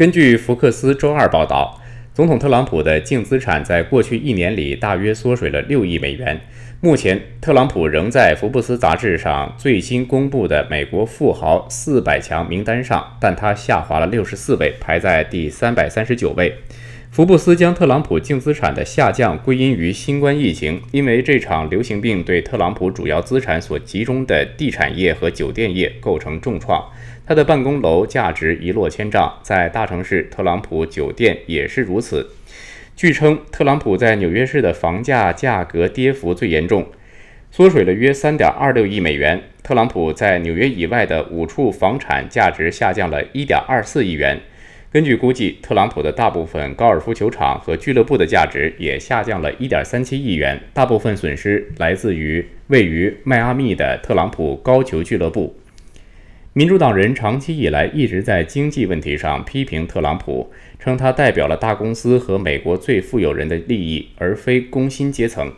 根据福克斯周二报道，总统特朗普的净资产在过去一年里大约缩水了六亿美元。目前，特朗普仍在福布斯杂志上最新公布的美国富豪四百强名单上，但他下滑了六十四位，排在第三百三十九位。福布斯将特朗普净资产的下降归因于新冠疫情，因为这场流行病对特朗普主要资产所集中的地产业和酒店业构成重创。他的办公楼价值一落千丈，在大城市，特朗普酒店也是如此。据称，特朗普在纽约市的房价价格跌幅最严重，缩水了约三点二六亿美元。特朗普在纽约以外的五处房产价值下降了一点二四亿元。根据估计，特朗普的大部分高尔夫球场和俱乐部的价值也下降了1.37亿元。大部分损失来自于位于迈阿密的特朗普高球俱乐部。民主党人长期以来一直在经济问题上批评特朗普，称他代表了大公司和美国最富有人的利益，而非工薪阶层。